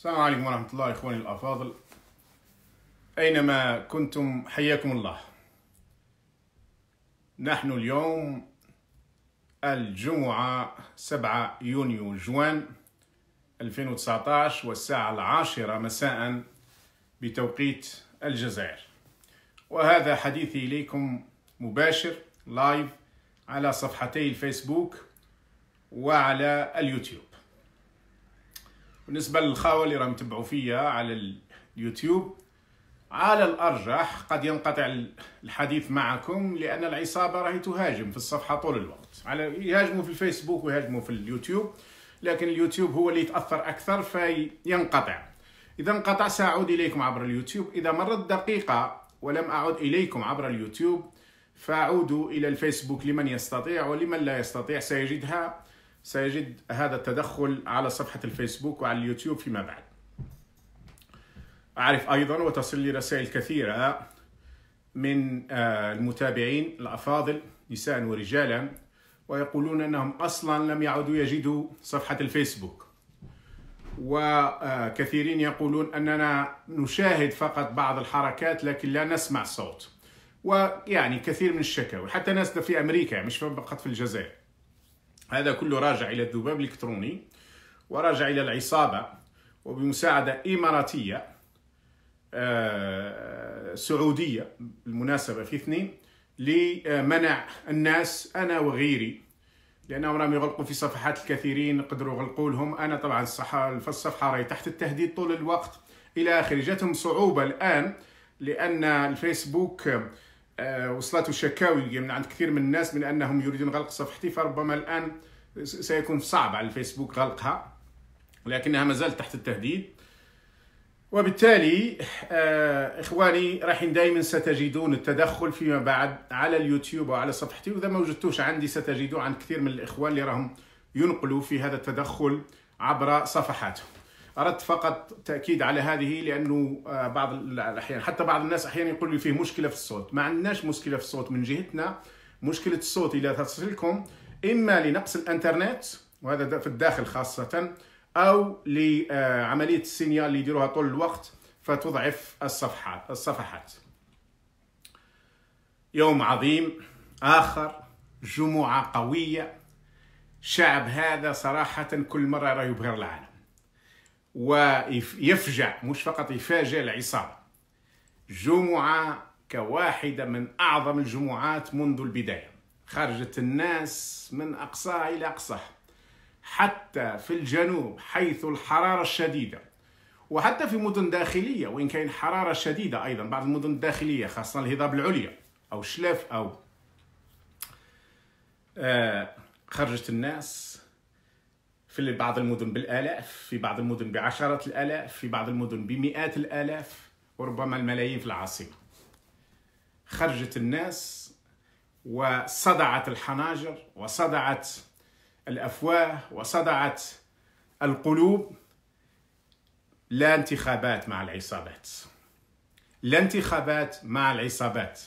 السلام عليكم ورحمة الله إخواني الأفاضل أينما كنتم حياكم الله نحن اليوم الجمعة 7 يونيو جوان 2019 والساعة العاشرة مساء بتوقيت الجزائر وهذا حديثي إليكم مباشر لايف على صفحتي الفيسبوك وعلى اليوتيوب بالنسبة للخاوة اللي راهم تبعوا فيا على اليوتيوب على الأرجح قد ينقطع الحديث معكم لأن العصابة راهي تهاجم في الصفحة طول الوقت على يهاجموا في الفيسبوك ويهاجموا في اليوتيوب لكن اليوتيوب هو اللي يتأثر أكثر فينقطع إذا انقطع سأعود إليكم عبر اليوتيوب إذا مرت دقيقة ولم أعد إليكم عبر اليوتيوب فاعودوا إلى الفيسبوك لمن يستطيع ولمن لا يستطيع سيجدها سيجد هذا التدخل على صفحة الفيسبوك وعلى اليوتيوب فيما بعد أعرف أيضا وتصل لي رسائل كثيرة من آه، المتابعين الأفاضل نساء ورجالا ويقولون أنهم أصلا لم يعودوا يجدوا صفحة الفيسبوك وكثيرين يقولون أننا نشاهد فقط بعض الحركات لكن لا نسمع صوت ويعني كثير من الشكاوي حتى ناس في أمريكا مش فقط في الجزائر هذا كله راجع إلى الذباب الإلكتروني وراجع إلى العصابة وبمساعدة إماراتية آه، سعودية بالمناسبة في اثنين لمنع الناس أنا وغيري لأنهم راهم يغلقوا في صفحات الكثيرين قدروا يغلقوا لهم أنا طبعا الصحة الصفحة راهي تحت التهديد طول الوقت إلى آخره جاتهم صعوبة الآن لأن الفيسبوك آه، وصلت شكاوي من عند كثير من الناس من انهم يريدون غلق صفحتي فربما الان سيكون صعب على الفيسبوك غلقها لكنها ما زالت تحت التهديد وبالتالي آه، اخواني راحين دائما ستجدون التدخل فيما بعد على اليوتيوب وعلى صفحتي واذا ما وجدتوش عندي ستجدوه عند كثير من الاخوان اللي راهم ينقلوا في هذا التدخل عبر صفحاتهم اردت فقط تاكيد على هذه لانه آه، بعض الاحيان حتى بعض الناس احيانا يقول لي فيه مشكله في الصوت ما عندناش مشكله في الصوت من جهتنا مشكله الصوت الى تصلكم اما لنقص الانترنت وهذا في الداخل خاصه او لعمليه السينيال اللي يديروها طول الوقت فتضعف الصفحات الصفحات يوم عظيم اخر جمعه قويه شعب هذا صراحه كل مره يبهر العالم ويفجع مش فقط يفاجئ العصابة جمعة كواحدة من أعظم الجمعات منذ البداية خرجت الناس من أقصاها إلى أقصاها حتى في الجنوب حيث الحرارة الشديدة وحتى في مدن داخلية وإن كان حرارة شديدة أيضا بعض المدن الداخلية خاصة الهضاب العليا أو شلاف أو آه خرجت الناس في بعض المدن بالالاف في بعض المدن بعشرات الالاف في بعض المدن بمئات الالاف وربما الملايين في العاصمه خرجت الناس وصدعت الحناجر وصدعت الافواه وصدعت القلوب لا انتخابات مع العصابات لا انتخابات مع العصابات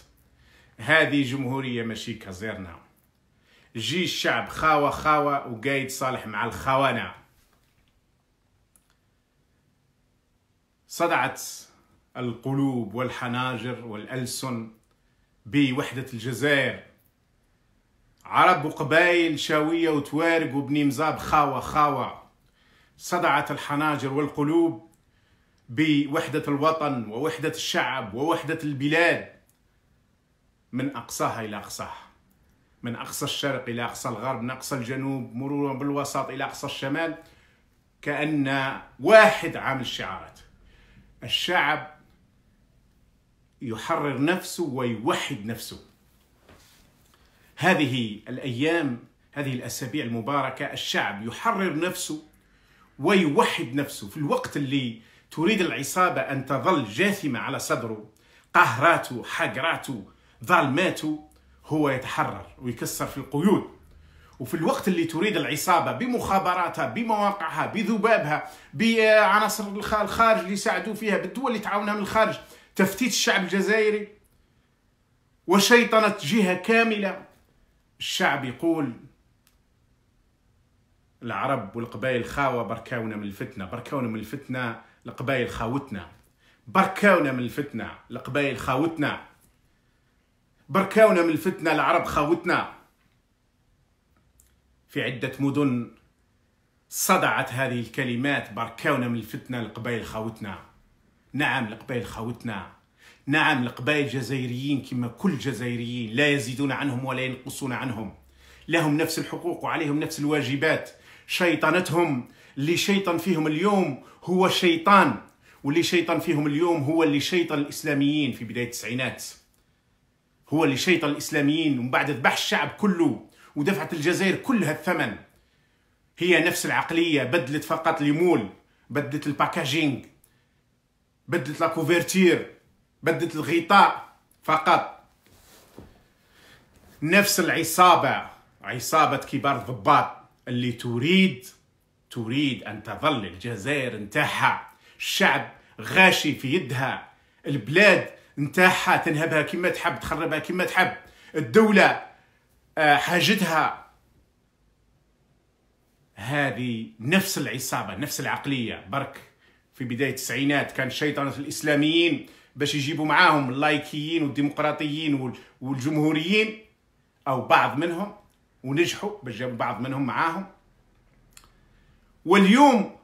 هذه جمهوريه ماشي كازيرنا جي الشعب خاوة خاوة وقايد صالح مع الخوانة صدعت القلوب والحناجر والألسن بوحدة الجزائر عرب وقبائل شاوية وتوارق وبني مزاب خاوة خاوة صدعت الحناجر والقلوب بوحدة الوطن ووحدة الشعب ووحدة البلاد من أقصاها إلى أقصاها من أقصى الشرق إلى أقصى الغرب من أقصى الجنوب مرورا بالوسط إلى أقصى الشمال كأن واحد عامل الشعارات الشعب يحرر نفسه ويوحد نفسه هذه الأيام هذه الأسابيع المباركة الشعب يحرر نفسه ويوحد نفسه في الوقت اللي تريد العصابة أن تظل جاثمة على صدره قهراته حقراته ظلماته هو يتحرر ويكسر في القيود وفي الوقت اللي تريد العصابة بمخابراتها بمواقعها بذبابها بعناصر الخارج اللي يساعدوا فيها بالدول اللي تعاونها من الخارج تفتيت الشعب الجزائري وشيطنة جهة كاملة الشعب يقول العرب والقبائل خاوة بركاونا من الفتنة بركاونا من الفتنة القبائل خاوتنا بركاونا من الفتنة القبائل خاوتنا بركاونا من الفتنة العرب خاوتنا في عدة مدن صدعت هذه الكلمات بركاونا من الفتنة لقبائل خاوتنا نعم لقبائل خاوتنا نعم لقبائل الجزائريين كما كل جزائريين لا يزيدون عنهم ولا ينقصون عنهم لهم نفس الحقوق وعليهم نفس الواجبات شيطنتهم اللي شيطن فيهم اليوم هو شيطان واللي شيطن فيهم اليوم هو اللي شيطن الإسلاميين في بداية التسعينات هو اللي شيطن الإسلاميين ومن بعد ذبح الشعب كله ودفعت الجزائر كلها الثمن هي نفس العقلية بدلت فقط ليمول بدلت الباكاجينج بدلت لا كوفرتير بدلت الغطاء فقط نفس العصابة عصابة كبار الضباط اللي تريد تريد أن تظل الجزائر نتاعها الشعب غاشي في يدها البلاد نتاعها تنهبها كما تحب تخربها كما تحب الدولة آه، حاجتها هذه نفس العصابة نفس العقلية برك في بداية التسعينات كان شيطنة الإسلاميين باش يجيبوا معاهم اللايكيين والديمقراطيين والجمهوريين أو بعض منهم ونجحوا باش جابوا بعض منهم معاهم واليوم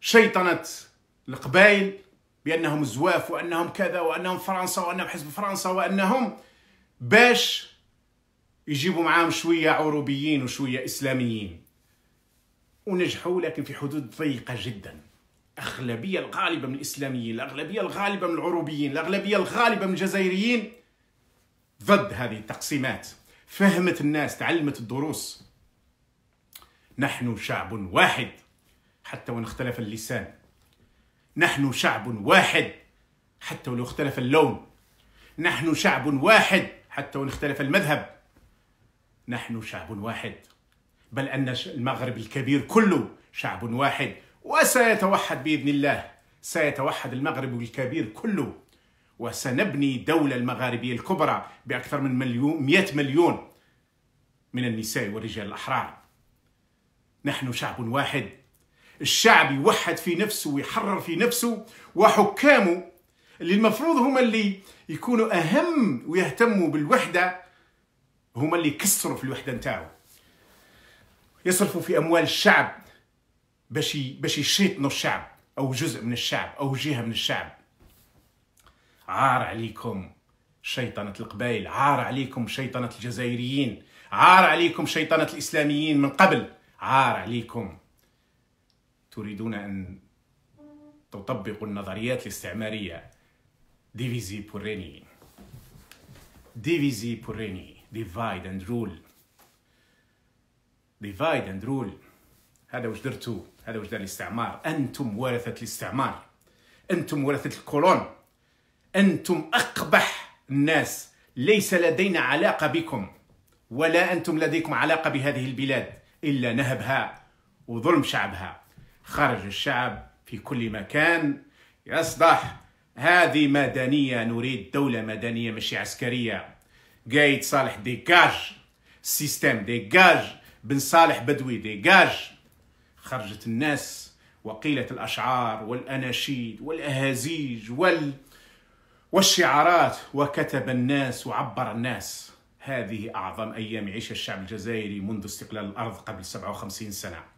شيطنة القبائل بانهم زواف وانهم كذا وانهم فرنسا وانهم حزب فرنسا وانهم باش يجيبوا معاهم شويه عروبيين وشويه اسلاميين ونجحوا لكن في حدود ضيقه جدا الاغلبيه الغالبه من الاسلاميين الاغلبيه الغالبه من العروبيين الاغلبيه الغالبه من الجزائريين ضد هذه التقسيمات فهمت الناس تعلمت الدروس نحن شعب واحد حتى وان اختلف اللسان نحن شعب واحد حتى ولو اختلف اللون نحن شعب واحد حتى ولو اختلف المذهب نحن شعب واحد بل ان المغرب الكبير كله شعب واحد وسيتوحد باذن الله سيتوحد المغرب الكبير كله وسنبني دولة المغاربية الكبرى بأكثر من مليون 100 مليون من النساء والرجال الأحرار نحن شعب واحد الشعب يوحد في نفسه ويحرر في نفسه وحكامه اللي المفروض هما اللي يكونوا أهم ويهتموا بالوحدة هما اللي يكسروا في الوحدة نتاعو يصرفوا في أموال الشعب باش باش يشيطنوا الشعب أو جزء من الشعب أو جهة من الشعب عار عليكم شيطنة القبائل عار عليكم شيطنة الجزائريين عار عليكم شيطنة الإسلاميين من قبل عار عليكم تريدون أن تطبقوا النظريات الاستعمارية ديفيزي بوريني ديفيزي بوريني ديفايد اند رول ديفايد اند رول هذا واش درتو هذا واش دار الاستعمار انتم ورثه الاستعمار انتم ورثه الكولون انتم اقبح الناس ليس لدينا علاقه بكم ولا انتم لديكم علاقه بهذه البلاد الا نهبها وظلم شعبها خرج الشعب في كل مكان يصدح هذه مدنية نريد دولة مدنية مش عسكرية قايد صالح ديكاج السيستم ديكاج بن صالح بدوي ديكاج خرجت الناس وقيلت الأشعار والأناشيد والأهازيج وال... والشعارات وكتب الناس وعبر الناس هذه أعظم أيام يعيشها الشعب الجزائري منذ استقلال الأرض قبل 57 سنة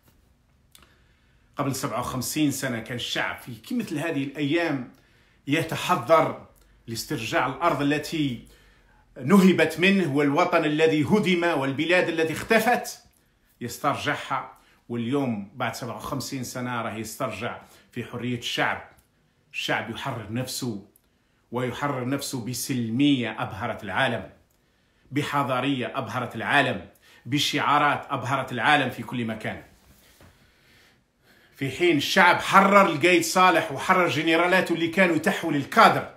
قبل 57 سنة كان الشعب في مثل هذه الأيام يتحضر لاسترجاع الأرض التي نهبت منه والوطن الذي هدم والبلاد التي اختفت يسترجعها واليوم بعد 57 سنة راه يسترجع في حرية الشعب الشعب يحرر نفسه ويحرر نفسه بسلمية أبهرت العالم بحضارية أبهرت العالم بشعارات أبهرت العالم في كل مكان في حين الشعب حرر القايد صالح وحرر جنرالاته اللي كانوا تحول الكادر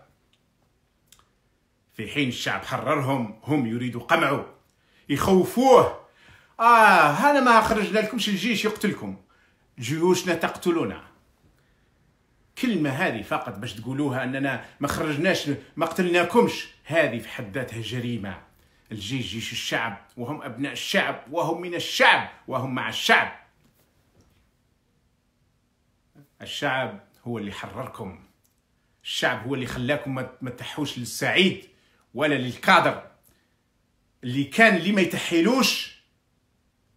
في حين الشعب حررهم هم يريدوا قمعه يخوفوه آه هذا ما خرجنا لكمش الجيش يقتلكم جيوشنا تقتلنا كلمة هذه فقط باش تقولوها أننا ما خرجناش ما قتلناكمش هذه في حد ذاتها جريمة الجيش جيش الشعب وهم أبناء الشعب وهم من الشعب وهم مع الشعب الشعب هو اللي حرركم الشعب هو اللي خلاكم ما تحوش للسعيد ولا للكادر اللي كان اللي ما يتحيلوش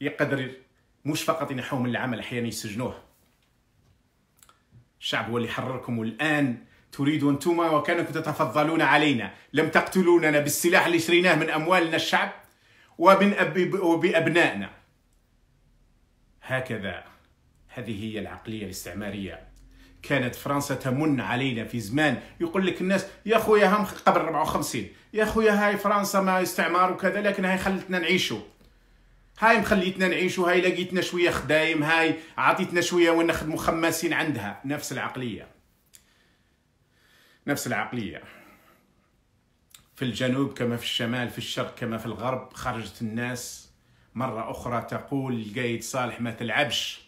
يقدر مش فقط ينحوه من العمل احيانا يسجنوه الشعب هو اللي حرركم والان تريدوا انتما وكانكم تتفضلون علينا لم تقتلوننا بالسلاح اللي شريناه من اموالنا الشعب وبابنائنا هكذا هذه هي العقلية الاستعمارية كانت فرنسا تمن علينا في زمان يقول لك الناس يا خويا هم قبل 54 يا خويا هاي فرنسا ما استعمار وكذا لكن هاي خلتنا نعيشوا هاي مخليتنا نعيشوا هاي لقيتنا شويه خدايم هاي عطيتنا شويه ونخدموا خماسين عندها نفس العقليه نفس العقليه في الجنوب كما في الشمال في الشرق كما في الغرب خرجت الناس مره اخرى تقول القايد صالح ما تلعبش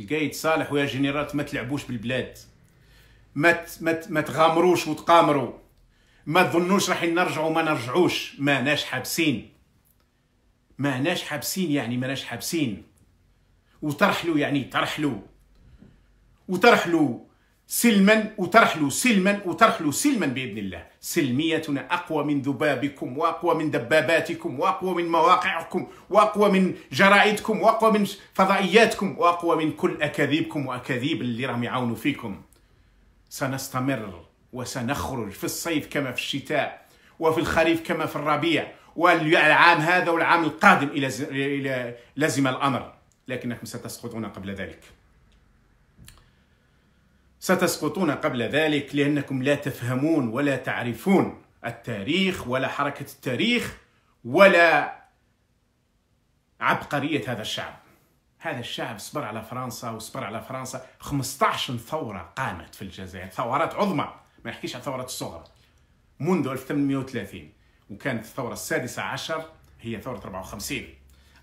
القايد صالح ويا جنرالات ما تلعبوش بالبلاد ما مت ما, تغامروش وتقامروا ما تظنوش راح نرجعوا ما نرجعوش ماناش حابسين ماناش حابسين يعني ماناش حابسين وترحلوا يعني ترحلوا وترحلوا سلما وترحلوا سلما وترحلوا سلما باذن الله سلميتنا اقوى من ذبابكم واقوى من دباباتكم واقوى من مواقعكم واقوى من جرائدكم واقوى من فضائياتكم واقوى من كل اكاذيبكم واكاذيب اللي راهم يعاونوا فيكم سنستمر وسنخرج في الصيف كما في الشتاء وفي الخريف كما في الربيع والعام هذا والعام القادم الى لازم الامر لكنكم ستسقطون قبل ذلك ستسقطون قبل ذلك لأنكم لا تفهمون ولا تعرفون التاريخ ولا حركة التاريخ ولا عبقرية هذا الشعب هذا الشعب صبر على فرنسا وصبر على فرنسا 15 ثورة قامت في الجزائر ثورات عظمى ما نحكيش على الثورات الصغرى منذ 1830 وكانت الثورة السادسة عشر هي ثورة 54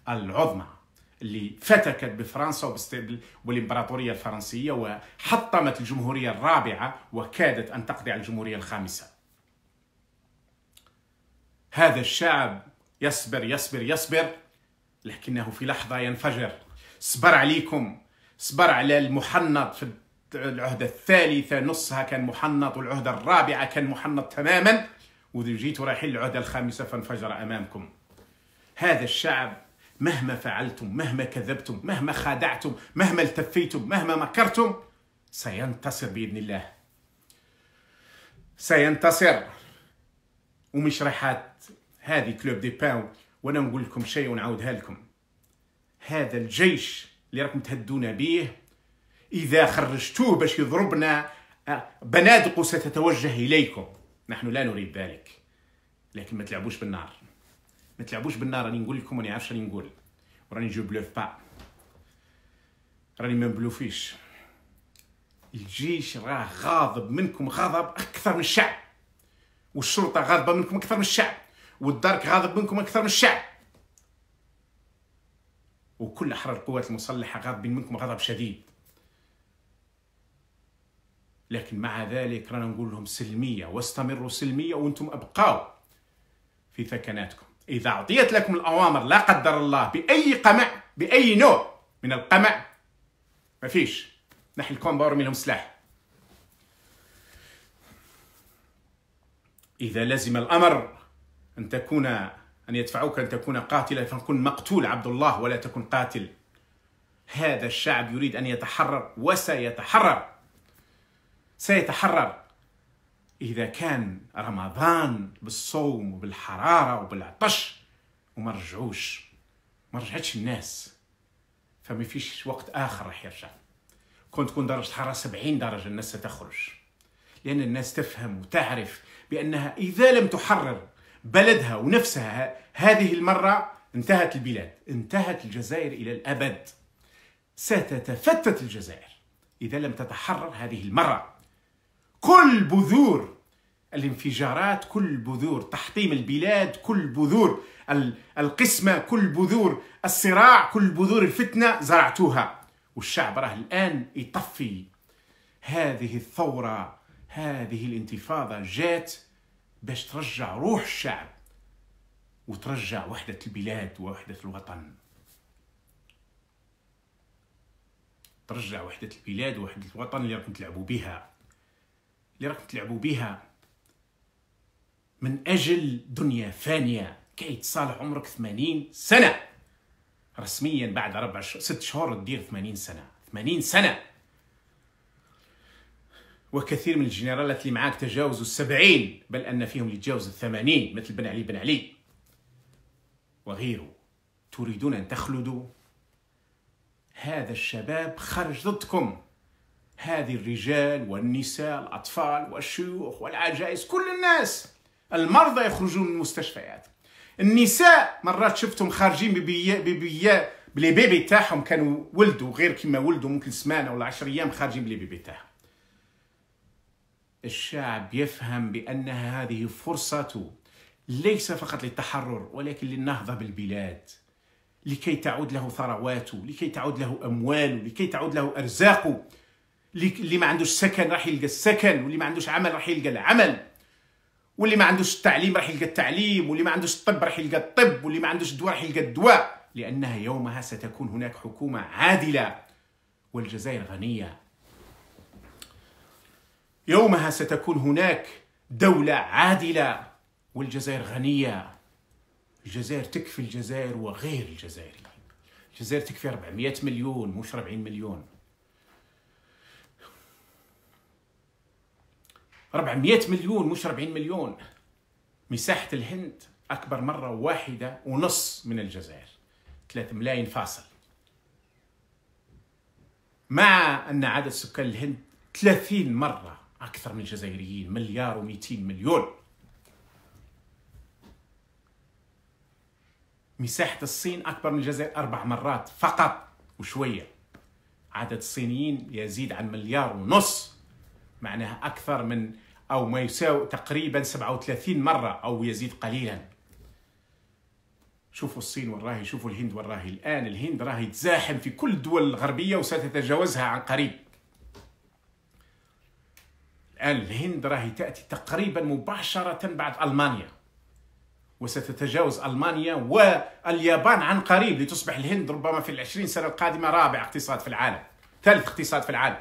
العظمى اللي فتكت بفرنسا والإمبراطورية الفرنسية وحطمت الجمهورية الرابعة وكادت أن تقضي على الجمهورية الخامسة هذا الشعب يصبر يصبر يصبر لكنه في لحظة ينفجر صبر عليكم صبر على المحنط في العهدة الثالثة نصها كان محنط والعهدة الرابعة كان محنط تماما وجيتوا رايحين للعهدة الخامسة فانفجر أمامكم هذا الشعب مهما فعلتم مهما كذبتم مهما خادعتم مهما التفيتم مهما مكرتم سينتصر باذن الله سينتصر ومش رايحات هذه كلوب دي باو وانا نقول لكم شيء ونعاودها لكم هذا الجيش اللي راكم تهدونا به اذا خرجتوه باش يضربنا آه، بنادق ستتوجه اليكم نحن لا نريد ذلك لكن ما تلعبوش بالنار ما تلعبوش بالنار راني نقول لكم راني عارف شنو نقول وراني جو بلوف با راني ما بلوفيش الجيش راه غاضب منكم غضب اكثر من الشعب والشرطه غاضبه منكم اكثر من الشعب والدرك غاضب منكم اكثر من الشعب وكل احرار القوات المسلحه غاضبين منكم غضب شديد لكن مع ذلك رانا نقول لهم سلميه واستمروا سلميه وانتم ابقاو في ثكناتكم إذا أعطيت لكم الأوامر لا قدر الله بأي قمع بأي نوع من القمع ما فيش نحن الكومبا منهم سلاح إذا لزم الأمر أن تكون أن يدفعوك أن تكون قاتلا فكن مقتول عبد الله ولا تكن قاتل هذا الشعب يريد أن يتحرر وسيتحرر سيتحرر إذا كان رمضان بالصوم وبالحرارة وبالعطش وما رجعوش ما رجعتش الناس فما فيش وقت آخر راح يرجع كون تكون درجة الحرارة 70 درجة الناس ستخرج لأن الناس تفهم وتعرف بأنها إذا لم تحرر بلدها ونفسها هذه المرة انتهت البلاد انتهت الجزائر إلى الأبد ستتفتت الجزائر إذا لم تتحرر هذه المرة كل بذور الانفجارات كل بذور تحطيم البلاد كل بذور القسمة كل بذور الصراع كل بذور الفتنة زرعتوها والشعب راه الآن يطفي هذه الثورة هذه الانتفاضة جات باش ترجع روح الشعب وترجع وحدة البلاد ووحدة الوطن ترجع وحدة البلاد ووحدة الوطن اللي راكم تلعبوا بها اللي راكم تلعبوا بها من اجل دنيا فانيه كي تصالح عمرك 80 سنه رسميا بعد اربع ش... ست شهور تدير 80 سنه 80 سنه وكثير من الجنرالات اللي معاك تجاوزوا السبعين بل أن فيهم اللي تجاوزوا الثمانين مثل بن علي بن علي وغيره تريدون أن تخلدوا هذا الشباب خرج ضدكم هذه الرجال والنساء الأطفال والشيوخ والعجائز كل الناس المرضى يخرجون من المستشفيات النساء مرات شفتهم خارجين ببيا ببيا بلي بيبي تاعهم كانوا ولدوا غير كما ولدوا ممكن سمانه ولا 10 ايام خارجين بلي بيبي تاعهم الشعب يفهم بان هذه فرصته ليس فقط للتحرر ولكن للنهضه بالبلاد لكي تعود له ثرواته لكي تعود له امواله لكي تعود له ارزاقه اللي ما عندوش سكن راح يلقى السكن واللي ما عندوش عمل راح يلقى العمل واللي ما عندوش التعليم راح يلقى التعليم واللي ما عندوش الطب راح يلقى الطب واللي ما عندوش الدواء راح يلقى الدواء لانها يومها ستكون هناك حكومه عادله والجزائر غنيه يومها ستكون هناك دوله عادله والجزائر غنيه الجزائر تكفي الجزائر وغير الجزائري الجزائر تكفي 400 مليون مش 40 مليون 400 مليون مش 40 مليون مساحة الهند أكبر مرة واحدة ونص من الجزائر 3 ملايين فاصل مع أن عدد سكان الهند 30 مرة أكثر من الجزائريين مليار و200 مليون مساحة الصين أكبر من الجزائر أربع مرات فقط وشوية عدد الصينيين يزيد عن مليار ونص معناها أكثر من أو ما يساوي تقريبا 37 مرة أو يزيد قليلا شوفوا الصين وراهي شوفوا الهند وراهي الآن الهند راهي تزاحم في كل الدول الغربية وستتجاوزها عن قريب الآن الهند راهي تأتي تقريبا مباشرة بعد ألمانيا وستتجاوز ألمانيا واليابان عن قريب لتصبح الهند ربما في العشرين سنة القادمة رابع اقتصاد في العالم ثالث اقتصاد في العالم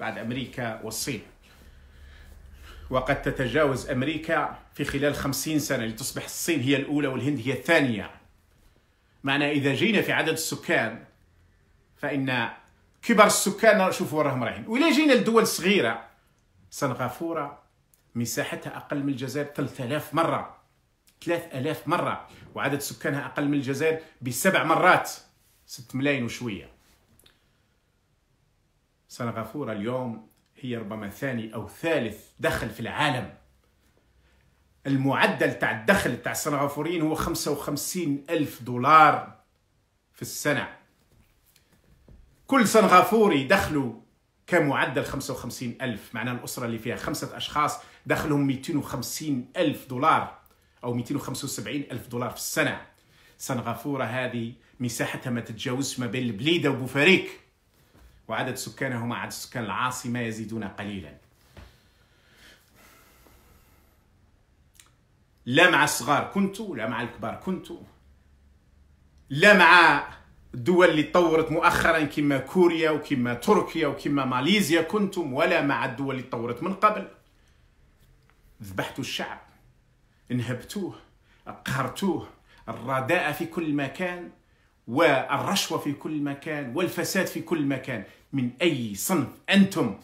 بعد أمريكا والصين وقد تتجاوز أمريكا في خلال خمسين سنة لتصبح الصين هي الأولى والهند هي الثانية معنى إذا جينا في عدد السكان فإن كبر السكان شوفوا وراهم رايحين وإلا جينا لدول صغيرة سنغافورة مساحتها أقل من الجزائر 3000 مرة 3000 مرة وعدد سكانها أقل من الجزائر بسبع مرات 6 ملايين وشوية سنغافورة اليوم هي ربما ثاني أو ثالث دخل في العالم المعدل تاع الدخل تاع السنغافوريين هو 55 ألف دولار في السنة كل سنغافوري دخله كمعدل 55 ألف معناه الأسرة اللي فيها خمسة أشخاص دخلهم 250 ألف دولار أو 275 ألف دولار في السنة سنغافورة هذه مساحتها ما تتجاوزش ما بين البليدة وبوفاريك وعدد سكانه مع عدد سكان العاصمة يزيدون قليلا لا مع الصغار كنت لا مع الكبار كنت لا مع الدول اللي تطورت مؤخرا كما كوريا وكما تركيا وكما ماليزيا كنتم ولا مع الدول اللي تطورت من قبل ذبحتوا الشعب انهبتوه قهرتوه الرداء في كل مكان والرشوة في كل مكان والفساد في كل مكان من أي صنف أنتم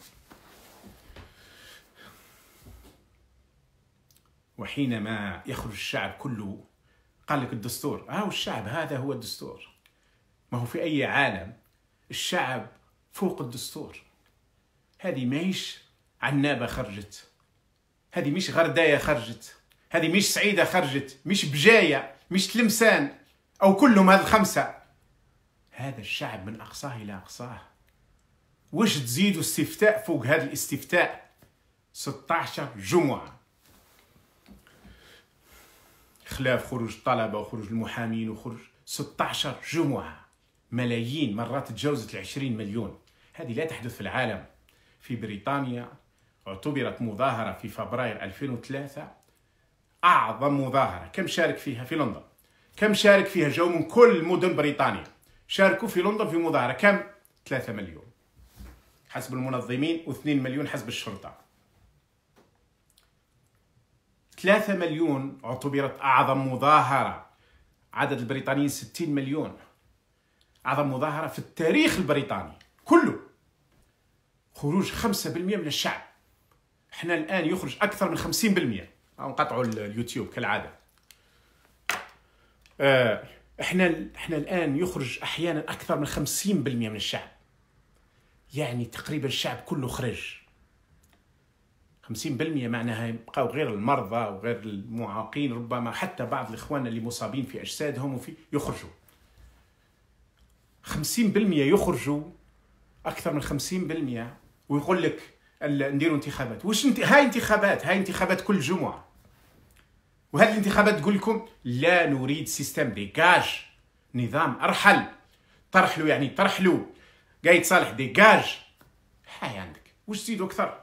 وحينما يخرج الشعب كله قال لك الدستور اه الشعب هذا هو الدستور ما هو في أي عالم الشعب فوق الدستور هذه ماهيش عنابة خرجت هذه مش غرداية خرجت هذه مش سعيدة خرجت مش بجاية مش تلمسان أو كلهم هذ الخمسة هذا الشعب من أقصاه إلى أقصاه وش تزيدوا استفتاء فوق هذا الاستفتاء 16 جمعة خلاف خروج الطلبة وخروج المحامين وخروج 16 جمعة ملايين مرات تجاوزت العشرين مليون هذه لا تحدث في العالم في بريطانيا اعتبرت مظاهرة في فبراير 2003 أعظم مظاهرة كم شارك فيها في لندن كم شارك فيها جاو من كل مدن بريطانيا شاركوا في لندن في مظاهرة كم 3 مليون حسب المنظمين و2 مليون حسب الشرطة 3 مليون اعتبرت أعظم مظاهرة عدد البريطانيين 60 مليون أعظم مظاهرة في التاريخ البريطاني كله خروج 5% من الشعب احنا الآن يخرج أكثر من 50% نقطعوا اليوتيوب كالعادة آه، احنا احنا الان يخرج احيانا اكثر من 50% من الشعب يعني تقريبا الشعب كله خرج 50% معناها يبقاو غير المرضى وغير المعاقين ربما حتى بعض الاخوان اللي مصابين في اجسادهم وفي يخرجوا 50% يخرجوا اكثر من 50% ويقول لك نديروا انتخابات واش انت... هاي انتخابات هاي انتخابات كل جمعه وهذه الانتخابات تقول لكم لا نريد سيستم ديكاج نظام ارحل طرحلو يعني طرحلو قايد صالح ديكاج حاي عندك واش تزيدو اكثر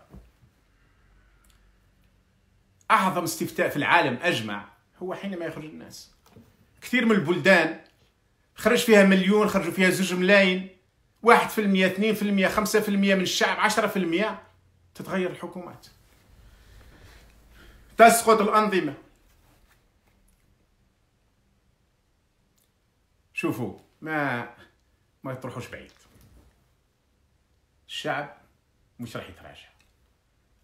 اعظم استفتاء في العالم اجمع هو حينما يخرج الناس كثير من البلدان خرج فيها مليون خرجوا فيها زوج ملايين واحد في المية اثنين في المية خمسة في المية من الشعب عشرة في المية تتغير الحكومات تسقط الأنظمة شوفوا ما ما يطرحوش بعيد الشعب مش راح يتراجع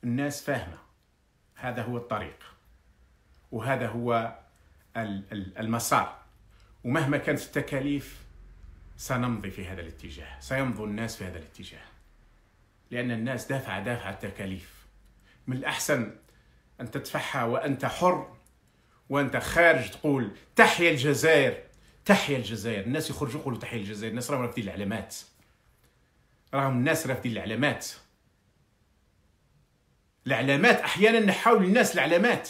الناس فاهمة هذا هو الطريق وهذا هو المسار ومهما كانت التكاليف سنمضي في هذا الاتجاه سيمضي الناس في هذا الاتجاه لأن الناس دافعة دافعة التكاليف من الأحسن أن تدفعها وأنت حر وأنت خارج تقول تحيا الجزائر تحيا الجزائر الناس يخرجوا يقولوا تحيا الجزائر الناس راهم رافدين العلامات راهم الناس رافدين العلامات العلامات احيانا نحاول الناس العلامات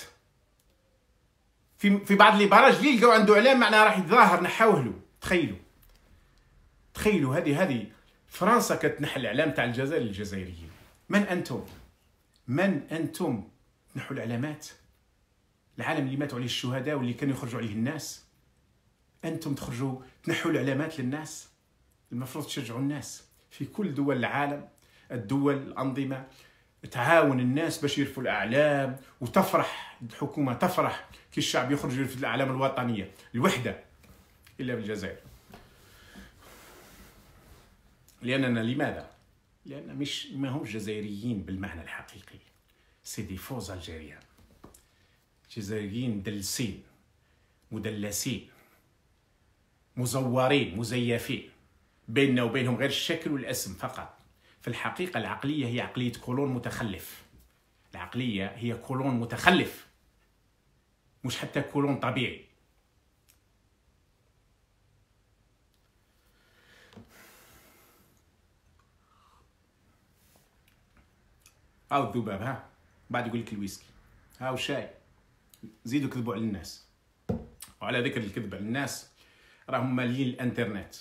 في في بعض لي باراج اللي لقاو عنده علامه معناها راح يتظاهر نحاوه له تخيلوا تخيلوا هذه هذه فرنسا كتنحى الاعلام تاع الجزائر للجزائريين من انتم من انتم تنحوا العلامات العالم اللي ماتوا عليه الشهداء واللي كانوا يخرجوا عليه الناس انتم تخرجوا تنحوا العلامات للناس المفروض تشجعوا الناس في كل دول العالم الدول الانظمه تعاون الناس باش يرفوا الاعلام وتفرح الحكومه تفرح كي الشعب يخرج يرفض الاعلام الوطنيه الوحده الا بالجزائر لاننا لماذا لان مش ما هم جزائريين بالمعنى الحقيقي سي دي فوز الجيريان جزائريين دلسين مدلسين مزورين مزيفين بيننا وبينهم غير الشكل والاسم فقط في الحقيقة العقلية هي عقلية كولون متخلف العقلية هي كولون متخلف مش حتى كولون طبيعي هاو الذباب ها بعد يقول لك الويسكي هاو الشاي زيدوا كذبوا على الناس وعلى ذكر الكذب على الناس راهم مالين الانترنت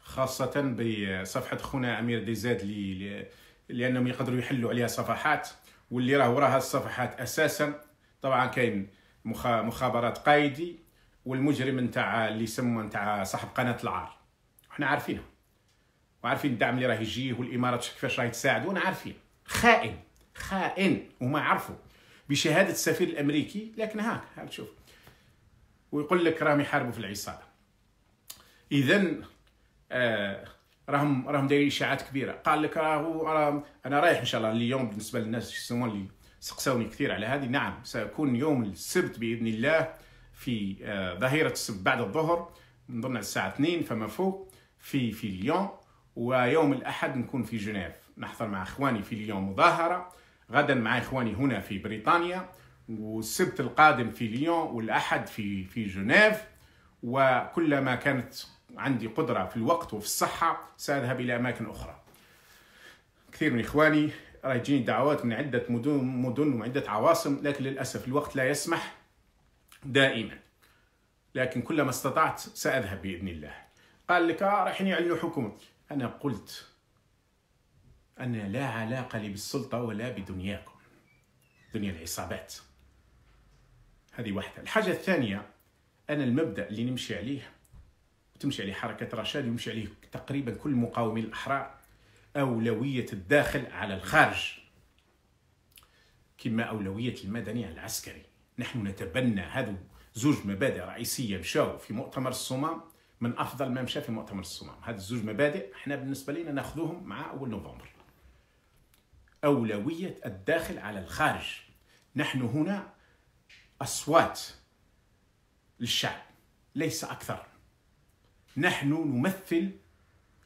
خاصه بصفحه خونا امير ديزاد لي لانهم يقدروا يحلوا عليها صفحات واللي راه وراها الصفحات اساسا طبعا كاين مخابرات قايدي والمجرم نتاع اللي يسموه نتاع صاحب قناه العار احنا عارفينها وعارفين الدعم اللي راه يجيه والامارات كيفاش راهي تساعد وانا عارفين خائن خائن وما عرفوا بشهاده السفير الامريكي لكن هاك هاك شوف ويقول لك راهم يحاربوا في العصابه اذا آه، راهم راهم دايرين اشاعات كبيره قال لك راهو راه انا رايح ان شاء الله اليوم بالنسبه للناس يسمون اللي سقساوني كثير على هذه نعم ساكون يوم السبت باذن الله في آه، ظهيره آه السبت بعد الظهر نظن على الساعه 2 فما فوق في في ليون ويوم الاحد نكون في جنيف نحضر مع اخواني في ليون مظاهره غدا مع اخواني هنا في بريطانيا والسبت القادم في ليون والاحد في في جنيف وكلما كانت عندي قدرة في الوقت وفي الصحة سأذهب إلى أماكن أخرى كثير من إخواني يجيني دعوات من عدة مدن مدن وعدة عواصم لكن للأسف الوقت لا يسمح دائما لكن كلما استطعت سأذهب بإذن الله قال لك آه رايحين يعلنوا حكم أنا قلت أنا لا علاقة لي بالسلطة ولا بدنياكم دنيا العصابات هذه واحدة الحاجة الثانية أنا المبدأ اللي نمشي عليه تمشي عليه حركه رشاد ويمشي عليه تقريبا كل مقاومي الاحرار اولويه الداخل على الخارج كما اولويه المدني على العسكري نحن نتبنى هذا زوج مبادئ رئيسيه مشاو في مؤتمر الصمام من افضل ما مشى في مؤتمر الصمام هذا الزوج مبادئ احنا بالنسبه لنا ناخذوهم مع اول نوفمبر اولويه الداخل على الخارج نحن هنا اصوات للشعب ليس اكثر نحن نمثل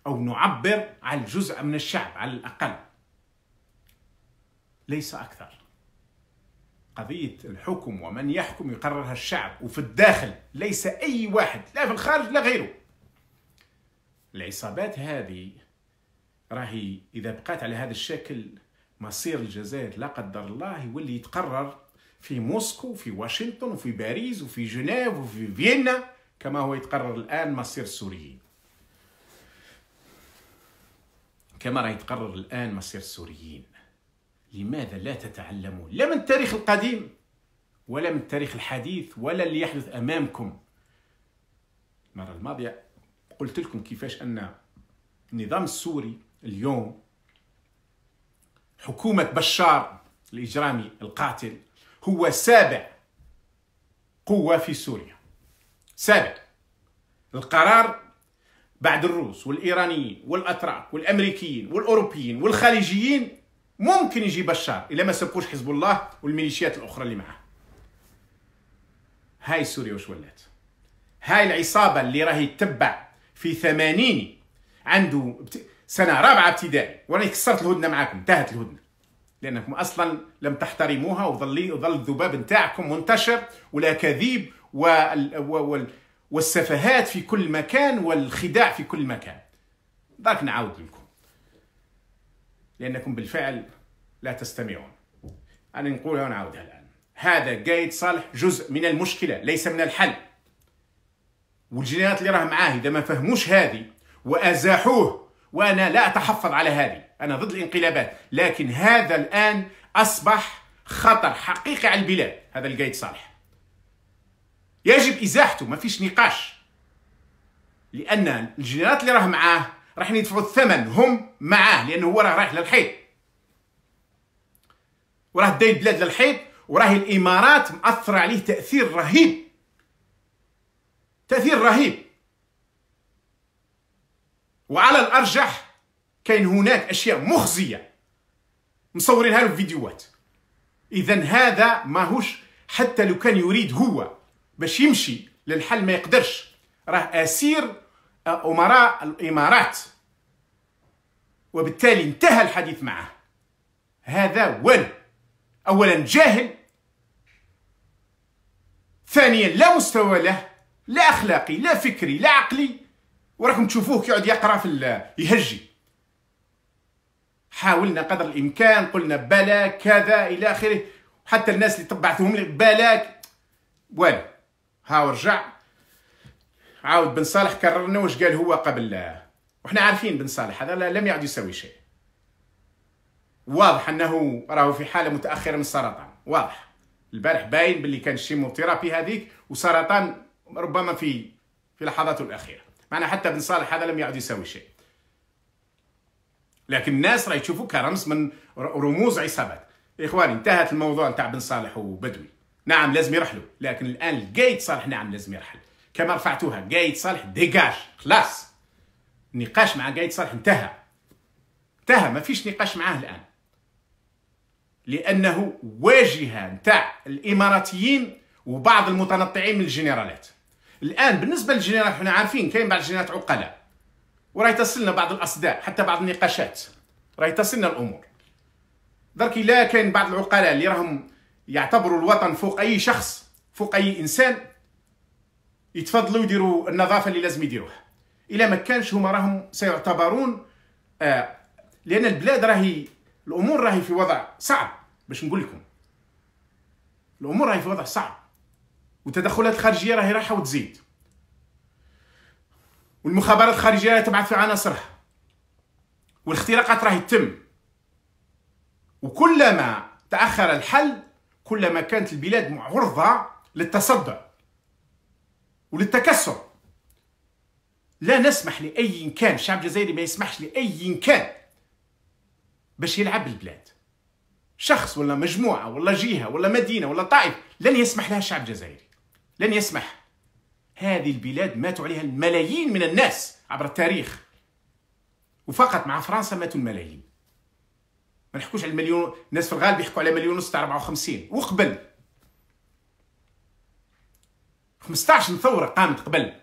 أو نعبر عن جزء من الشعب على الأقل ليس أكثر قضية الحكم ومن يحكم يقررها الشعب وفي الداخل ليس أي واحد لا في الخارج لا غيره العصابات هذه راهي إذا بقات على هذا الشكل مصير الجزائر لا قدر الله يولي يتقرر في موسكو وفي واشنطن وفي باريس وفي جنيف وفي فيينا كما هو يتقرر الآن مصير السوريين كما راه يتقرر الآن مصير السوريين لماذا لا تتعلموا لا من التاريخ القديم ولا من التاريخ الحديث ولا اللي يحدث أمامكم المرة الماضية قلت لكم كيفاش أن النظام السوري اليوم حكومة بشار الإجرامي القاتل هو سابع قوة في سوريا سابق القرار بعد الروس والايرانيين والاتراك والامريكيين والاوروبيين والخليجيين ممكن يجي بشار الا ما سبقوش حزب الله والميليشيات الاخرى اللي معاه هاي سوريا واش ولات هاي العصابه اللي راهي تتبع في ثمانين عنده سنه رابعه ابتدائي وراني كسرت الهدنه معاكم انتهت الهدنه لانكم اصلا لم تحترموها وظل وظل الذباب نتاعكم منتشر والاكاذيب والسفهات في كل مكان والخداع في كل مكان ذاك نعاود لكم لأنكم بالفعل لا تستمعون أنا نقولها ونعاودها الآن هذا قايد صالح جزء من المشكلة ليس من الحل والجنرالات اللي راه معاه إذا ما فهموش هذه وأزاحوه وأنا لا أتحفظ على هذه أنا ضد الانقلابات لكن هذا الآن أصبح خطر حقيقي على البلاد هذا القايد صالح يجب ازاحته ما فيش نقاش لان الجنرالات اللي راه معاه راح يدفعوا الثمن هم معاه لانه هو راه رايح للحيط وراه داي البلاد للحيط وراه الامارات مأثره عليه تاثير رهيب تاثير رهيب وعلى الارجح كاين هناك اشياء مخزيه مصورينها له في فيديوهات اذا هذا ماهوش حتى لو كان يريد هو باش يمشي للحل ما يقدرش راه اسير آه، امراء الامارات وبالتالي انتهى الحديث معه هذا ول اولا جاهل ثانيا لا مستوى له لا اخلاقي لا فكري لا عقلي وراكم تشوفوه كيقعد يقرا في يهجي حاولنا قدر الامكان قلنا بلا كذا الى اخره حتى الناس اللي تبعثهم لي بلاك والو ها ورجع عاود بن صالح كرر لنا واش قال هو قبل وحنا عارفين بن صالح هذا لم يعد يسوي شيء واضح انه راهو في حاله متاخره من السرطان واضح البارح باين باللي كان الشيموثيرابي هذيك وسرطان ربما في في لحظاته الاخيره معنا حتى بن صالح هذا لم يعد يسوي شيء لكن الناس راهي تشوفو كرمز من رموز عصابات اخواني انتهت الموضوع نتاع بن صالح وبدوي نعم لازم يرحلوا لكن الان القايد صالح نعم لازم يرحل كما رفعتوها قايد صالح ديجاج خلاص النقاش مع قايد صالح انتهى انتهى ما فيش نقاش معاه الان لانه واجهه نتاع الاماراتيين وبعض المتنطعين من الجنرالات الان بالنسبه للجنرال احنا عارفين كاين بعض الجنرالات عقلاء وراه تصلنا بعض الاصداء حتى بعض النقاشات راه تصلنا الامور درك الا كاين بعض العقلاء اللي راهم يعتبروا الوطن فوق اي شخص فوق اي انسان يتفضلوا يديروا النظافه اللي لازم يديروها الا ما كانش هما راهم سيعتبرون آه لان البلاد راهي الامور راهي في وضع صعب باش نقول لكم الامور راهي في وضع صعب والتدخلات الخارجيه راهي رايحه وتزيد والمخابرات الخارجيه راهي تبعث في عناصرها والاختراقات راهي تتم وكلما تاخر الحل كلما كانت البلاد معرضة للتصدع وللتكسر لا نسمح لأي كان الشعب الجزائري ما يسمحش لأي كان باش يلعب البلاد شخص ولا مجموعة ولا جهة ولا مدينة ولا طائف لن يسمح لها الشعب الجزائري لن يسمح هذه البلاد ماتوا عليها الملايين من الناس عبر التاريخ وفقط مع فرنسا ماتوا الملايين ما نحكوش على المليون الناس في الغالب يحكوا على مليون ونص تاع 54 وقبل 15 ثوره قامت قبل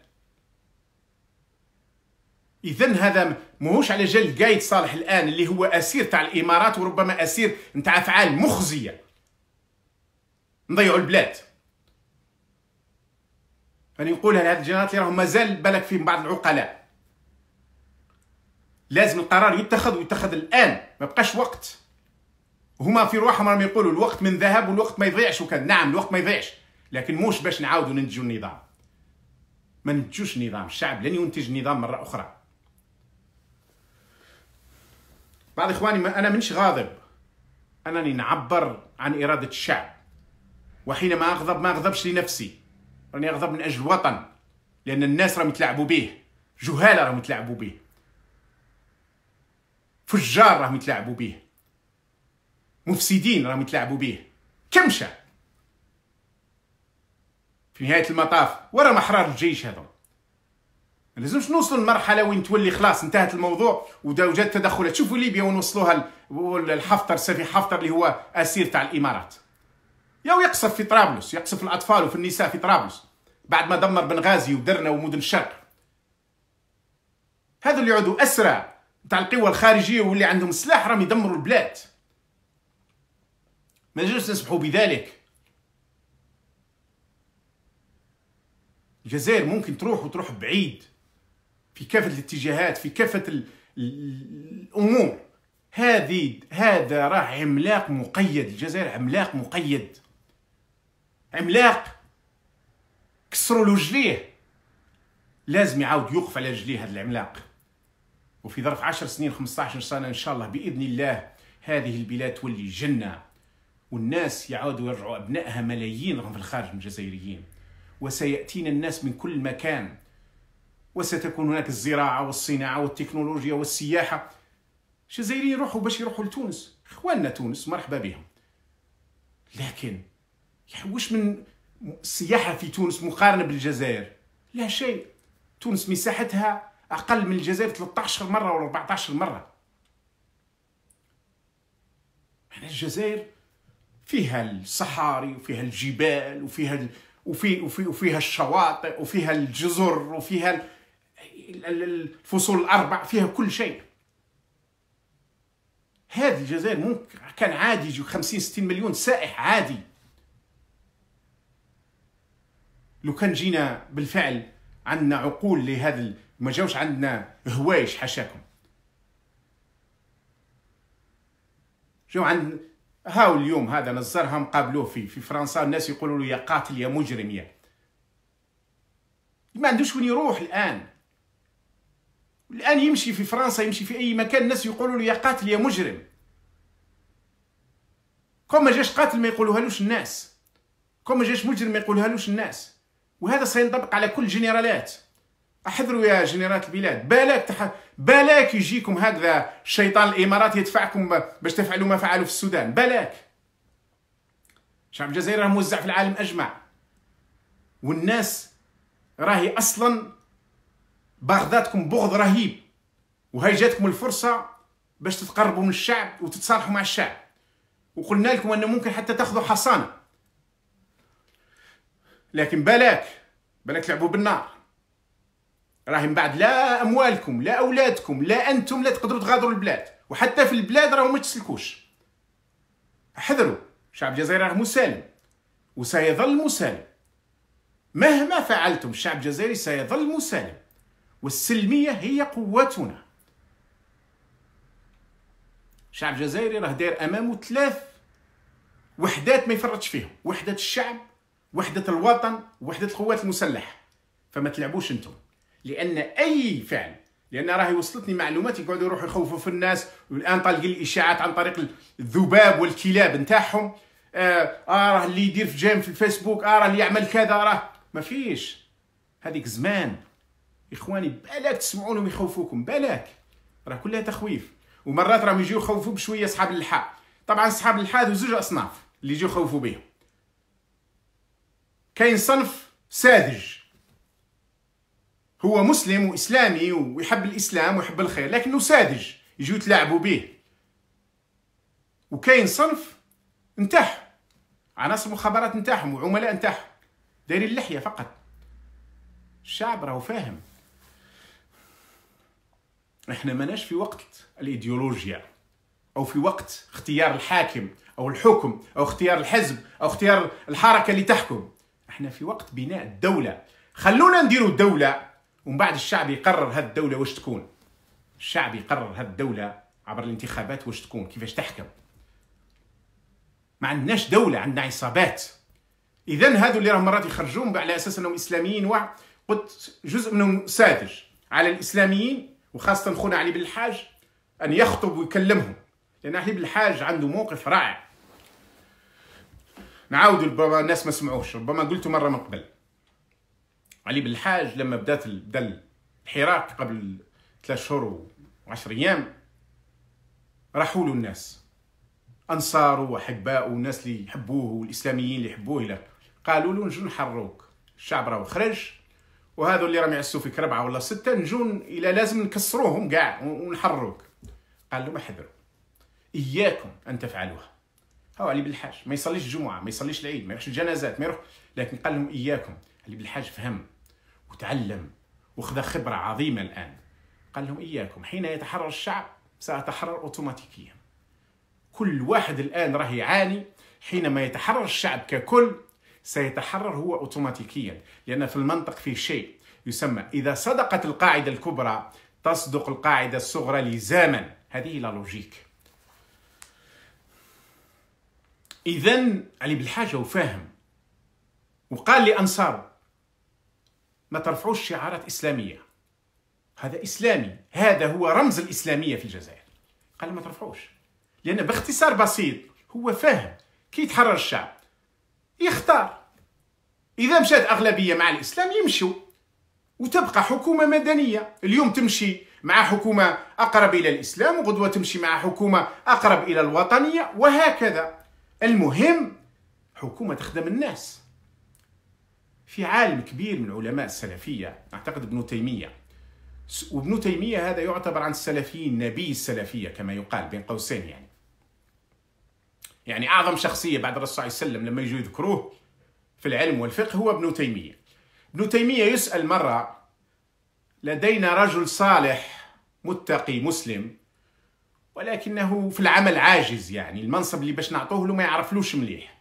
اذا هذا ماهوش على جال قايد صالح الان اللي هو اسير تاع الامارات وربما اسير نتاع افعال مخزيه نضيعوا البلاد راني يعني نقولها لهذا الجنرالات اللي راهم مازال بالك فيهم بعض العقلاء لازم القرار يتخذ ويتخذ الان ما بقاش وقت هما في روحهم راهم يقولوا الوقت من ذهب والوقت ما يضيعش وكان نعم الوقت ما يضيعش لكن موش باش نعاودوا ننتجوا النظام ما ننتجوش نظام الشعب لن ينتج نظام مره اخرى بعض اخواني ما انا منش غاضب انني نعبر عن اراده الشعب وحينما اغضب ما اغضبش لنفسي راني اغضب من اجل الوطن لان الناس راهم يتلاعبوا به جهاله راهم يتلاعبوا به فجار راهم يتلاعبوا به مفسدين راهم يتلاعبوا به كمشة في نهاية المطاف ورا أحرار الجيش هذا ما لازمش نوصلوا لمرحلة وين تولي خلاص انتهت الموضوع وجات تدخلات شوفوا ليبيا وين وصلوها الحفتر سفي حفتر اللي هو أسير تاع الإمارات يا يقصف في طرابلس يقصف الأطفال وفي النساء في طرابلس بعد ما دمر بنغازي ودرنا ومدن الشرق هذا اللي يعودوا أسرى تاع القوى الخارجية واللي عندهم سلاح راهم يدمروا البلاد ما نجمش نسمحوا بذلك الجزائر ممكن تروح وتروح بعيد في كافة الاتجاهات في كافة ال الأمور هذه هذا راه عملاق مقيد الجزائر عملاق مقيد عملاق كسروا له رجليه لازم يعاود يوقف على رجليه هذا العملاق وفي ظرف عشر سنين 15 سنه ان شاء الله باذن الله هذه البلاد تولي جنه والناس يعودوا يرجعوا أبنائها ملايين رغم في الخارج من الجزائريين وسيأتينا الناس من كل مكان وستكون هناك الزراعة والصناعة والتكنولوجيا والسياحة الجزائريين يروحوا باش يروحوا لتونس اخواننا تونس مرحبا بهم لكن يحوش يعني من السياحة في تونس مقارنة بالجزائر لا شيء تونس مساحتها أقل من الجزائر 13 مرة ولا 14 مرة يعني الجزائر فيها الصحاري وفيها الجبال وفيها ال... وفي وفي وفيها الشواطئ وفيها الجزر وفيها الفصول الاربع فيها كل شيء هذه الجزائر ممكن كان عادي يجيو 50 60 مليون سائح عادي لو كان جينا بالفعل عندنا عقول لهذا ما جاوش عندنا هوايش حاشاكم جاو عندنا هاو اليوم هذا نزرها مقابلوه في في فرنسا الناس يقولوا له يا قاتل يا مجرم يا ما عندوش وين يروح الان الان يمشي في فرنسا يمشي في اي مكان الناس يقولوا له يا قاتل يا مجرم كون ما جاش قاتل ما يقولوها لوش الناس كون ما جاش مجرم ما يقولوها لوش الناس وهذا سينطبق على كل الجنرالات احذروا يا جنرات البلاد بالك تح... بالك يجيكم هكذا شيطان الامارات يدفعكم باش تفعلوا ما فعلوا في السودان بالك شعب الجزائر راه موزع في العالم اجمع والناس راهي اصلا باغضاتكم بغض رهيب وهي جاتكم الفرصه باش تتقربوا من الشعب وتتصالحوا مع الشعب وقلنا لكم انه ممكن حتى تاخذوا حصانه لكن بالك بالك تلعبوا بالنار من بعد لا اموالكم لا اولادكم لا انتم لا تقدروا تغادروا البلاد وحتى في البلاد راهو ما تسلكوش حذروا الشعب الجزائري راه مسالم وسيظل مسالم مهما فعلتم الشعب الجزائري سيظل مسالم والسلميه هي قوتنا الشعب الجزائري راه داير امامه ثلاث وحدات ما يفرطش فيهم وحده الشعب وحده الوطن وحده القوات المسلحه فما تلعبوش انتم لان اي فعل لان راهي وصلتني معلومات يقعدوا يروحوا يخوفوا في الناس والان طالق الاشاعات عن طريق الذباب والكلاب نتاعهم آه, اه راه اللي يدير في جيم في الفيسبوك اه راه اللي يعمل كذا راه ما فيش هذيك زمان اخواني بالك تسمعونهم يخوفوكم بالك راه كلها تخويف ومرات راهم يجيو يخوفوا بشويه اصحاب الحاء طبعا اصحاب الحاء ذو زوج اصناف اللي يجيو يخوفوا بهم كاين صنف ساذج هو مسلم واسلامي ويحب الاسلام ويحب الخير لكنه ساذج يجوا يتلاعبوا به وكاين صنف نتاعهم عناصر مخابرات نتاعهم وعملاء نتاعهم دايرين اللحيه فقط الشعب راهو فاهم احنا ماناش في وقت الايديولوجيا او في وقت اختيار الحاكم او الحكم او اختيار الحزب او اختيار الحركه اللي تحكم احنا في وقت بناء الدوله خلونا نديروا دوله ومن بعد الشعب يقرر هاد الدوله واش تكون الشعب يقرر هاد الدوله عبر الانتخابات واش تكون كيفاش تحكم ما عندناش دوله عندنا عصابات اذا هذو اللي راهم مرات يخرجون على اساس انهم اسلاميين و قلت جزء منهم ساذج على الاسلاميين وخاصه خونا علي بن الحاج ان يخطب ويكلمهم لان علي بن الحاج عنده موقف رائع نعاود ربما الناس ما سمعوش ربما قلته مره من قبل علي بن الحاج لما بدات بدا الحراك قبل ثلاث شهور وعشر ايام راحوا له الناس انصاره واحباءه والناس اللي يحبوه والاسلاميين اللي يحبوه له قالوا له نجو نحروك الشعب راهو خرج وهذو اللي راهم يعسوا فيك ربعه ولا سته نجو الى لازم نكسروهم كاع ونحروك قال لهم احذروا اياكم ان تفعلوها هو علي بن الحاج ما يصليش الجمعه ما يصليش العيد ما يروحش الجنازات ما يروح لكن قال لهم اياكم علي بن الحاج فهم وتعلم وخذ خبرة عظيمة الآن قال لهم إياكم حين يتحرر الشعب سأتحرر أوتوماتيكيا كل واحد الآن راه يعاني حينما يتحرر الشعب ككل سيتحرر هو أوتوماتيكيا لأن في المنطق في شيء يسمى إذا صدقت القاعدة الكبرى تصدق القاعدة الصغرى لزاما هذه لا لوجيك إذا علي بالحاجة وفاهم وقال لأنصاره ما ترفعوش شعارات إسلامية هذا إسلامي هذا هو رمز الإسلامية في الجزائر قال ما ترفعوش لأن باختصار بسيط هو فاهم كي يتحرر الشعب يختار إذا مشات أغلبية مع الإسلام يمشوا وتبقى حكومة مدنية اليوم تمشي مع حكومة أقرب إلى الإسلام وغدوة تمشي مع حكومة أقرب إلى الوطنية وهكذا المهم حكومة تخدم الناس في عالم كبير من علماء السلفية أعتقد ابن تيمية وابن تيمية هذا يعتبر عن السلفيين نبي السلفية كما يقال بين قوسين يعني يعني أعظم شخصية بعد الرسول صلى الله عليه وسلم لما يجوا يذكروه في العلم والفقه هو ابن تيمية ابن تيمية يسأل مرة لدينا رجل صالح متقي مسلم ولكنه في العمل عاجز يعني المنصب اللي باش نعطوه له ما يعرفلوش مليح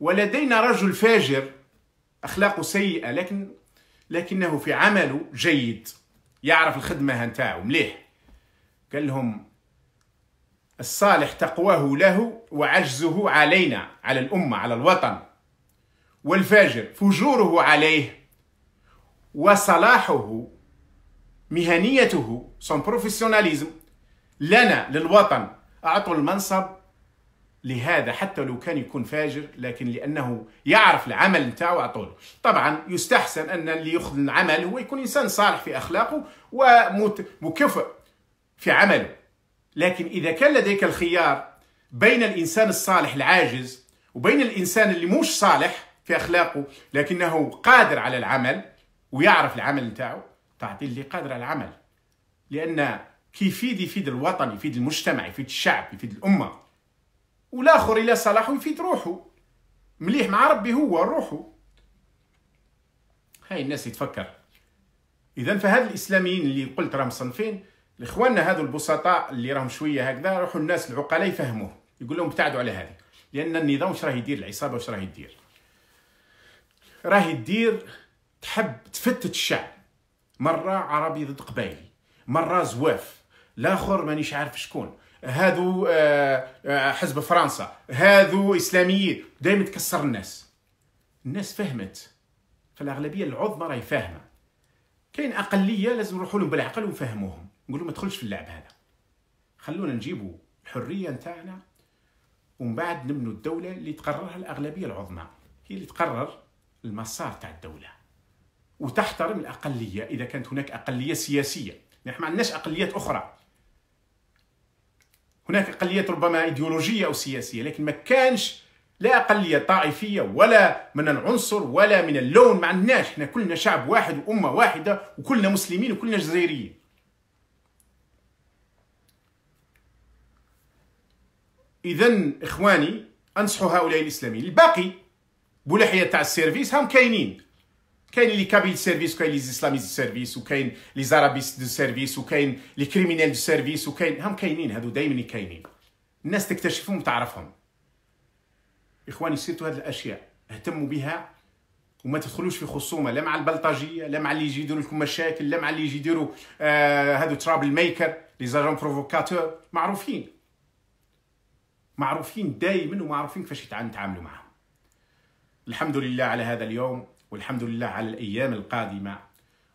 ولدينا رجل فاجر اخلاقه سيئه لكن لكنه في عمله جيد يعرف الخدمه نتاعو مليح قال لهم الصالح تقواه له وعجزه علينا على الامه على الوطن والفاجر فجوره عليه وصلاحه مهنيته سون بروفيسيوناليزم لنا للوطن اعطوا المنصب لهذا حتى لو كان يكون فاجر لكن لانه يعرف العمل نتاعو عطوله طبعا يستحسن ان اللي ياخذ العمل هو يكون انسان صالح في اخلاقه ومكفئ في عمله لكن اذا كان لديك الخيار بين الانسان الصالح العاجز وبين الانسان اللي مش صالح في اخلاقه لكنه قادر على العمل ويعرف العمل نتاعو تعطي اللي قادر على العمل لان كيفيد يفيد الوطن يفيد المجتمع يفيد الشعب يفيد الامه والاخر الى صلاحو يفيد روحه مليح مع ربي هو روحه هاي الناس يتفكر اذا فهاد الاسلاميين اللي قلت راهم مصنفين الاخواننا هذو البسطاء اللي راهم شويه هكذا روحوا الناس العقلاء يفهموه يقول لهم ابتعدوا على هذه لان النظام واش راه يدير العصابه واش راه يدير راه يدير تحب تفتت الشعب مره عربي ضد قبايلي مره زواف الاخر مانيش عارف شكون هذو آه، آه، حزب فرنسا هذو اسلاميين دائما تكسر الناس الناس فهمت فالاغلبيه العظمى راهي فاهمه كاين اقليه لازم نروحوا لهم بالعقل ونفهموهم نقول لهم ما تدخلش في اللعب هذا خلونا نجيبوا الحريه نتاعنا ومن بعد نبنوا الدوله اللي تقررها الاغلبيه العظمى هي اللي تقرر المسار تاع الدوله وتحترم الاقليه اذا كانت هناك اقليه سياسيه نحن ما عندناش اقليات اخرى هناك اقليات ربما ايديولوجيه او سياسيه لكن ما كانش لا اقليه طائفيه ولا من العنصر ولا من اللون ما عندناش احنا كلنا شعب واحد وامه واحده وكلنا مسلمين وكلنا جزائريين اذا اخواني انصح هؤلاء الاسلاميين الباقي بلحيه تاع السيرفيس هم كاينين كاين اللي كابيل سيرفيس وكاين لي زيسلامي دو سيرفيس وكاين لي زارابيس دو سيرفيس وكاين لي كريمينال دو سيرفيس وكاين هم كاينين هادو دائما كاينين الناس تكتشفهم وتعرفهم اخواني سيرتوا هاد الاشياء اهتموا بها وما تدخلوش في خصومه لا مع البلطجيه لا مع اللي يجي يديروا لكم مشاكل لا مع اللي يجي يديروا آه هادو ترابل ميكر لي زاجون بروفوكاتور معروفين معروفين دائما ومعروفين كيفاش يتعاملوا معاهم الحمد لله على هذا اليوم والحمد لله على الايام القادمه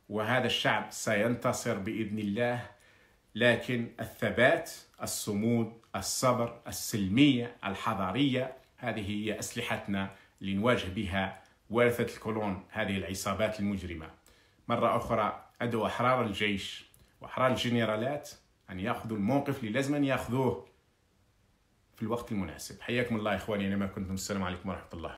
وهذا الشعب سينتصر باذن الله لكن الثبات الصمود الصبر السلميه الحضاريه هذه هي اسلحتنا لنواجه بها ورثه الكولون هذه العصابات المجرمه مره اخرى ادعو احرار الجيش واحرار الجنرالات ان ياخذوا الموقف اللي لازم ان ياخذوه في الوقت المناسب حياكم الله اخواني انا ما كنتم السلام عليكم ورحمه الله